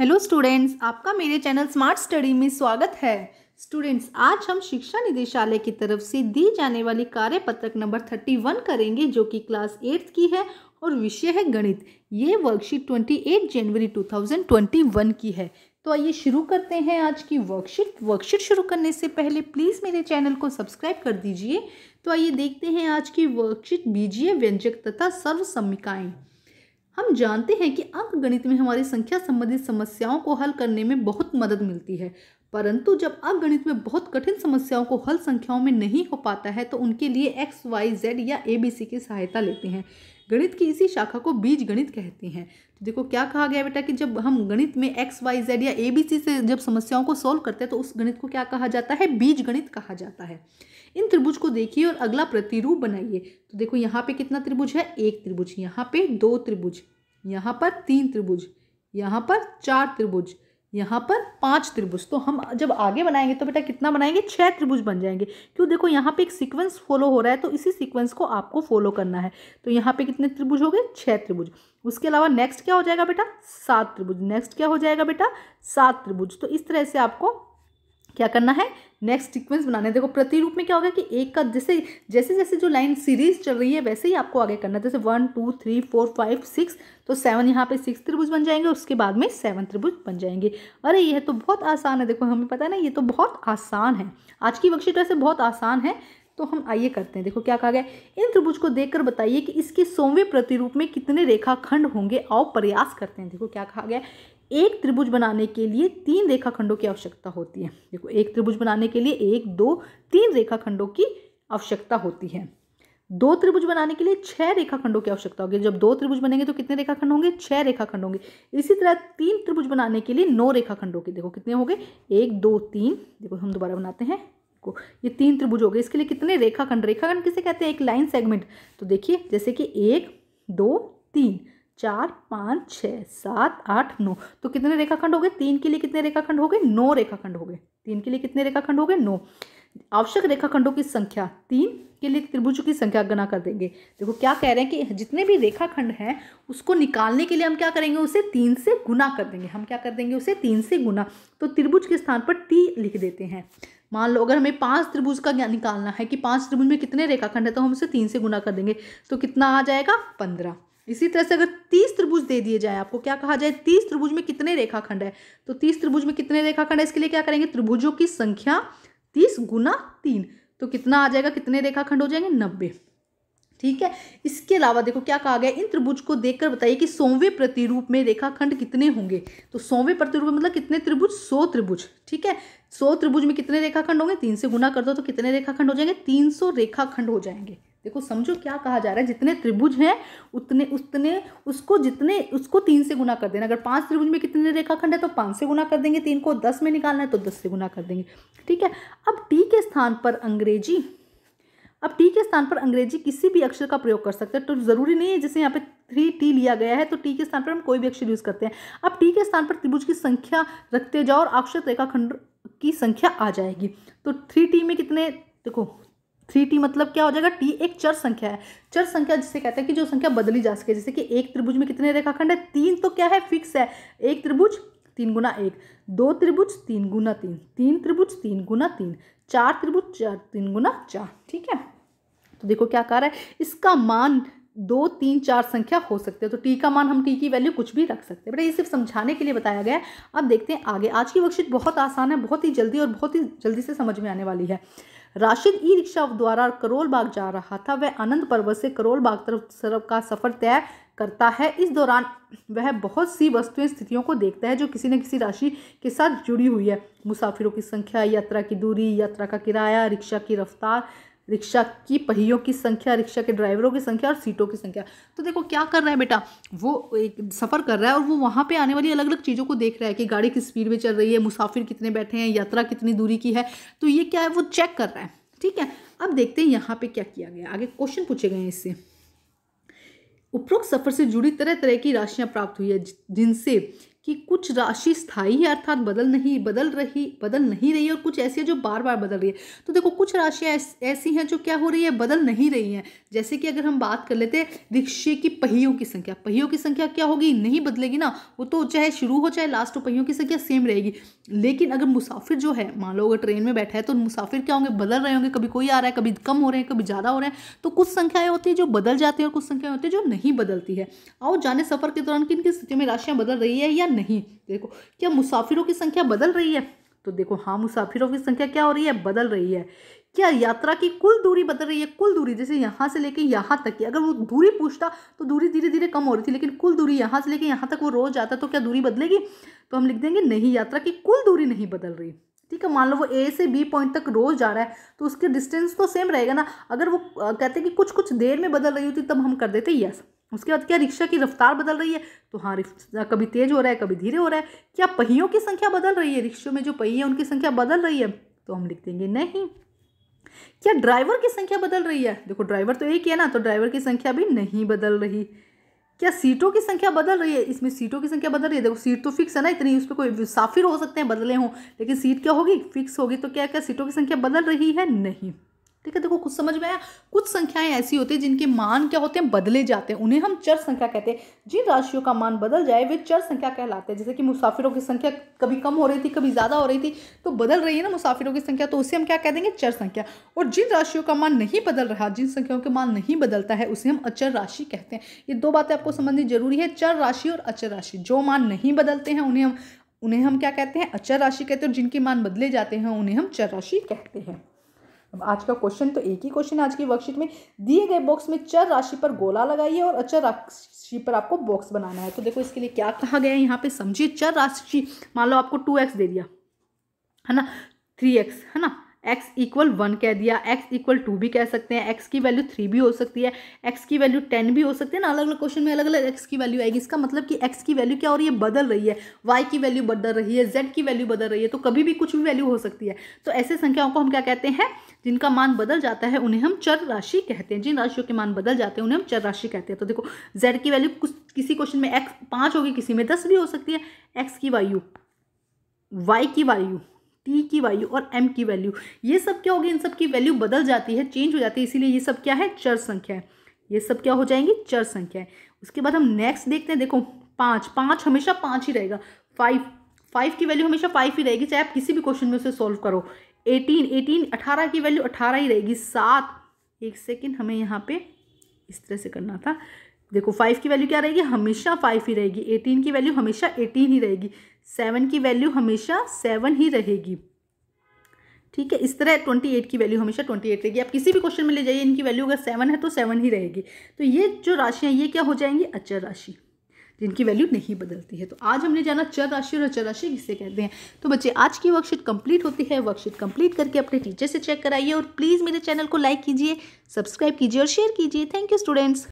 hello students आपका मेरे channel smart study में स्वागत है स्टूडेंट्स आज हम शिक्षा निदेशालय की तरफ से दी जाने वाली कार्य पत्रक नंबर थर्टी वन करेंगे जो कि क्लास एट्थ की है और विषय है गणित ये वर्कशीट ट्वेंटी एट जनवरी टू थाउजेंड ट्वेंटी वन की है तो आइए शुरू करते हैं आज की वर्कशीट वर्कशीट शुरू करने से पहले प्लीज़ मेरे चैनल को सब्सक्राइब कर दीजिए तो आइए देखते हैं आज की वर्कशीट बीजीय व्यंजक तथा सर्व समिकाएँ हम जानते हैं कि अंक गणित में हमारी संख्या संबंधित समस्याओं को हल करने में बहुत मदद मिलती है परंतु जब गणित में बहुत कठिन समस्याओं को हल संख्याओं में नहीं हो पाता है तो उनके लिए एक्स वाई जेड या ए बी सी की सहायता लेते हैं गणित की इसी शाखा को बीज गणित कहते हैं देखो क्या कहा गया बेटा कि जब हम गणित में एक्स वाई जेड या ए बी सी से जब समस्याओं को सॉल्व करते हैं तो उस गणित को क्या कहा जाता है बीज गणित कहा जाता है इन त्रिभुज को देखिए और अगला प्रतिरूप बनाइए तो देखो यहाँ पे कितना त्रिभुज है एक त्रिभुज यहाँ पे दो त्रिभुज यहाँ पर तीन त्रिभुज यहाँ पर चार त्रिभुज यहाँ पर पांच त्रिभुज तो हम जब आगे बनाएंगे तो बेटा कितना बनाएंगे छह त्रिभुज बन जाएंगे क्यों देखो यहाँ पे एक सीक्वेंस फॉलो हो रहा है तो इसी सीक्वेंस को आपको फॉलो करना है तो यहाँ पे कितने त्रिभुज हो गए छह त्रिभुज उसके अलावा नेक्स्ट क्या हो जाएगा बेटा सात त्रिभुज नेक्स्ट क्या हो जाएगा बेटा सात त्रिभुज तो इस तरह से आपको क्या करना है नेक्स्ट सीक्वेंस बनाना है देखो प्रतिरूप में क्या होगा कि एक का जैसे जैसे जैसे जो लाइन सीरीज चल रही है वैसे ही आपको आगे करना है जैसे one two three four five six तो सेवन यहाँ पे सिक्स त्रिभुज बन जाएंगे उसके बाद में सेवन त्रिभुज बन जाएंगे अरे ये तो बहुत आसान है देखो हमें पता है ना ये तो बहुत आसान है आज की वर्कशीट वैसे तो बहुत आसान है तो हम आइए करते हैं देखो क्या कहा गया इन त्रिभुज को देखकर बताइए कि इसके सोमवे प्रतिरूप में कितने रेखाखंड होंगे और प्रयास करते हैं देखो क्या कहा गया एक त्रिभुज बनाने के लिए तीन रेखाखंडों की आवश्यकता होती है देखो एक त्रिभुज बनाने के लिए एक दो तीन रेखाखंडों की आवश्यकता होती है दो त्रिभुज बनाने के लिए छह रेखाखंडों की आवश्यकता होगी जब दो त्रिभुज बनेंगे तो कितने रेखाखंड होंगे छह रेखाखंड होंगे इसी तरह तीन त्रिभुज बनाने के लिए नौ रेखाखंडों की देखो कितने हो गए एक दो तीन देखो हम दोबारा बनाते हैं को ये तीन त्रिभुज हो गए इसके लिए कितने रेखाखंड रेखाखंड किसे कहते हैं एक लाइन सेगमेंट तो देखिए जैसे कि एक दो तीन चार पाँच छः सात आठ नौ तो कितने रेखाखंड हो गए तीन के लिए कितने रेखाखंड हो गए नौ रेखाखंड हो गए तीन के लिए कितने रेखाखंड हो गए नौ आवश्यक रेखाखंडों की संख्या तीन के लिए त्रिभुजों की संख्या गणना कर देंगे देखो क्या कह रहे हैं कि जितने भी रेखाखंड हैं उसको निकालने के लिए हम क्या करेंगे उसे तीन से गुना कर देंगे हम क्या कर देंगे उसे तीन से गुना तो त्रिभुज के स्थान पर टी लिख देते हैं मान लो अगर हमें पांच त्रिभुज का निकालना है कि पांच त्रिभुज में कितने रेखाखंड है तो हम उसे तीन से गुना कर देंगे तो कितना आ जाएगा पंद्रह इसी तरह से अगर तीस त्रिभुज दे दिए जाए आपको क्या कहा जाए तीस त्रिभुज में कितने रेखाखंड है तो तीस त्रिभुज में कितने रेखाखंड है इसके लिए क्या करेंगे त्रिभुजों की संख्या तीस गुना तीन तो कितना आ जाएगा कितने रेखाखंड हो जाएंगे नब्बे ठीक है इसके अलावा देखो क्या कहा गया इन त्रिभुज को देखकर बताइए कि सौवे प्रतिरूप में रेखाखंड कितने होंगे तो सौवे प्रतिरूप मतलब कितने त्रिभुज सौ त्रिभुज ठीक है सौ त्रिभुज में कितने रेखाखंड होंगे तीन से गुना कर दो तो कितने रेखाखंड हो जाएंगे तीन सौ रेखाखंड हो जाएंगे देखो समझो क्या कहा जा रहा है जितने त्रिभुज हैं उतने उतने उसको जितने उसको तीन से गुना कर देना अगर पांच त्रिभुज में कितने रेखाखंड है तो पांच से गुना कर देंगे तीन को दस में निकालना है तो दस से गुना कर देंगे ठीक है अब टी के स्थान पर अंग्रेजी अब टी के स्थान पर अंग्रेजी किसी भी अक्षर का प्रयोग कर सकते हैं तो ज़रूरी नहीं है जैसे यहाँ पे थ्री टी लिया गया है तो टी के स्थान पर हम कोई भी अक्षर यूज़ करते हैं अब टी के स्थान पर त्रिभुज की संख्या रखते जाओ और अक्षर रेखाखंड की संख्या आ जाएगी तो थ्री टी में कितने देखो थ्री टी मतलब क्या हो जाएगा टी एक चर संख्या है चर संख्या जिसे कहते हैं कि जो संख्या बदली जा सके जैसे कि एक त्रिभुज में कितने रेखाखंड है तीन तो क्या है फिक्स है एक त्रिभुज तीन गुना एक दो त्रिभुज तीन गुना तीन तीन त्रिभुज तीन गुना तीन चार त्रिभुज चार तीन गुना चार ठीक है तो देखो क्या कह रहा है इसका मान दो तीन चार संख्या हो सकते हैं तो टी का मान हम टी की वैल्यू कुछ भी रख सकते हैं बेटा ये सिर्फ समझाने के लिए बताया गया है अब देखते हैं आगे आज की वर्कशीट बहुत आसान है बहुत ही जल्दी और बहुत ही जल्दी से समझ में आने वाली है राशिद ई रिक्शा द्वारा करोल बाग जा रहा था वह आनंद पर्वत से करोल बाग तरफ का सफ़र तय करता है इस दौरान वह बहुत सी वस्तुएं स्थितियों को देखता है जो किसी न किसी राशि के साथ जुड़ी हुई है मुसाफिरों की संख्या यात्रा की दूरी यात्रा का किराया रिक्शा की रफ्तार रिक्शा की पहियों की संख्या रिक्शा के ड्राइवरों की संख्या और सीटों की संख्या तो देखो क्या कर रहा है बेटा वो एक सफ़र कर रहा है और वो वहाँ पे आने वाली अलग अलग चीज़ों को देख रहा है कि गाड़ी किस स्पीड में चल रही है मुसाफिर कितने बैठे हैं यात्रा कितनी दूरी की है तो ये क्या है वो चेक कर रहा है ठीक है अब देखते हैं यहाँ पर क्या किया गया आगे क्वेश्चन पूछे गए हैं इससे उपरोक्त सफ़र से जुड़ी तरह तरह की राशियाँ प्राप्त हुई है जिनसे कि कुछ राशि स्थायी है अर्थात बदल नहीं बदल रही बदल नहीं रही है और कुछ ऐसी है जो बार बार बदल रही है तो देखो कुछ राशियाँ ऐस, ऐसी हैं जो क्या हो रही है बदल नहीं रही हैं जैसे कि अगर हम बात कर लेते हैं रिक्शे की पहियों की संख्या पहियों की संख्या क्या होगी नहीं बदलेगी ना वो तो चाहे शुरू हो चाहे लास्ट हो पहियों की संख्या सेम रहेगी लेकिन अगर मुसाफिर जो है मान लो अगर ट्रेन में बैठा है तो मुसाफिर क्या होंगे बदल रहे होंगे कभी कोई आ रहा है कभी कम हो रहे हैं कभी ज़्यादा हो रहे हैं तो कुछ संख्याएँ होती है जो बदल जाती है और कुछ संख्याएँ होती है जो नहीं बदलती है और जाने सफ़र के दौरान किन किन स्थिति में राशियाँ बदल रही है या नहीं देखो क्या मुसाफिरों की संख्या बदल रही है तो देखो हाँ मुसाफिरों की संख्या क्या हो रही है बदल रही है क्या यात्रा की कुल दूरी बदल रही है कुल दूरी जैसे यहाँ से लेके यहाँ तक की अगर वो दूरी पूछता तो दूरी धीरे धीरे कम हो रही थी लेकिन कुल दूरी यहाँ से लेके यहाँ तक वो रोज आता तो क्या दूरी बदलेगी तो हम लिख देंगे नहीं यात्रा की कुल दूरी नहीं बदल रही ठीक है मान लो वो ए से बी पॉइंट तक रोज जा रहा है तो उसके डिस्टेंस तो सेम रहेगा ना अगर वो कहते कि कुछ कुछ देर में बदल रही होती तब हम कर देते यस उसके बाद क्या रिक्शा की रफ्तार बदल रही है तो हाँ रिक्शा कभी तेज़ हो रहा है कभी धीरे हो रहा है क्या पहियों की संख्या बदल रही है रिक्शों में जो पही हैं उनकी संख्या बदल रही है तो हम लिख देंगे नहीं क्या ड्राइवर की संख्या बदल रही है देखो ड्राइवर तो एक ही है ना तो ड्राइवर की संख्या भी नहीं बदल रही क्या सीटों की संख्या बदल रही है इसमें सीटों की संख्या बदल रही है देखो सीट तो फिक्स है ना इतनी उस पर कोई मुसाफिर हो सकते हैं बदले हों लेकिन सीट क्या होगी फिक्स होगी तो क्या क्या सीटों की संख्या बदल रही है नहीं ठीक है देखो कुछ समझ में आया कुछ संख्याएं ऐसी होती हैं जिनके मान क्या होते हैं बदले जाते हैं उन्हें हम चर संख्या कहते हैं जिन राशियों का मान बदल जाए वे चर संख्या कहलाते हैं जैसे कि मुसाफिरों की संख्या कभी कम हो रही थी कभी ज़्यादा हो रही थी तो बदल रही है ना मुसाफिरों की संख्या तो उसे हम क्या कह देंगे चर संख्या और जिन राशियों का मान नहीं बदल रहा जिन संख्याओं के मान नहीं बदलता है उसे हम अचर राशि कहते हैं ये दो बातें आपको समझनी जरूरी है चर राशि और अचर राशि जो मान नहीं बदलते हैं उन्हें हम उन्हें हम क्या कहते हैं अचर राशि कहते हैं और जिनके मान बदले जाते हैं उन्हें हम चर राशि कहते हैं अब आज का क्वेश्चन तो एक ही क्वेश्चन आज की वर्कशीट में दिए गए बॉक्स में चर राशि पर गोला लगाइए और अचर राशि पर आपको बॉक्स बनाना है तो देखो इसके लिए क्या कहा गया है यहाँ पे समझिए चर राशि मान लो आपको टू एक्स दे दिया है ना थ्री एक्स है ना एक्स इक्वल वन कह दिया एक्स इक्वल टू भी कह सकते हैं एक्स की वैल्यू थ्री भी हो सकती है एक्स की वैल्यू टेन भी हो सकती है ना अलग अलग क्वेश्चन में अलग अलग एक्स की वैल्यू आएगी इसका मतलब कि एक्स की वैल्यू क्या हो रही है बदल रही है वाई की वैल्यू बदल रही है जेड की वैल्यू बदल रही है तो कभी भी कुछ भी वैल्यू हो सकती है तो ऐसे संख्याओं को हम क्या कहते हैं जिनका मान बदल जाता है उन्हें हम चर राशि कहते हैं जिन राशियों के मान बदल जाते हैं उन्हें हम चर राशि कहते हैं तो देखो जेड की वैल्यू कुछ किसी क्वेश्चन में एक्स पाँच होगी किसी में दस भी हो सकती है एक्स की वायु वाई की वायु ई की वैल्यू और एम की वैल्यू ये सब क्या होगी इन सब की वैल्यू बदल जाती है चेंज हो जाती है इसीलिए ये सब क्या है चर संख्या है ये सब क्या हो जाएंगी चर संख्या है उसके बाद हम नेक्स्ट देखते हैं देखो पाँच पाँच हमेशा पाँच ही रहेगा फाइव फाइव की वैल्यू हमेशा फाइव ही रहेगी चाहे आप किसी भी क्वेश्चन में उसे सॉल्व करो एटीन एटीन अठारह की वैल्यू अठारह ही रहेगी सात एक सेकेंड हमें यहाँ पे इस तरह से करना था देखो फाइव की वैल्यू क्या रहेगी हमेशा फाइव ही रहेगी एटीन की वैल्यू हमेशा एटीन ही रहेगी सेवन की वैल्यू हमेशा सेवन ही रहेगी ठीक है इस तरह ट्वेंटी एट की वैल्यू हमेशा ट्वेंटी एट रहेगी आप किसी भी क्वेश्चन में ले जाइए इनकी वैल्यू अगर सेवन है तो सेवन ही रहेगी तो ये जो राशियाँ ये क्या हो जाएंगी अचर राशि जिनकी वैल्यू नहीं बदलती है तो आज हमने जाना चर राशि और अचर राशि किससे कहते हैं तो बच्चे आज की वर्कशीट कंप्लीट होती है वर्कशीट कंप्लीट करके अपने टीचर से चेक कराइए और प्लीज़ मेरे चैनल को लाइक कीजिए सब्सक्राइब कीजिए और शेयर कीजिए थैंक यू स्टूडेंट्स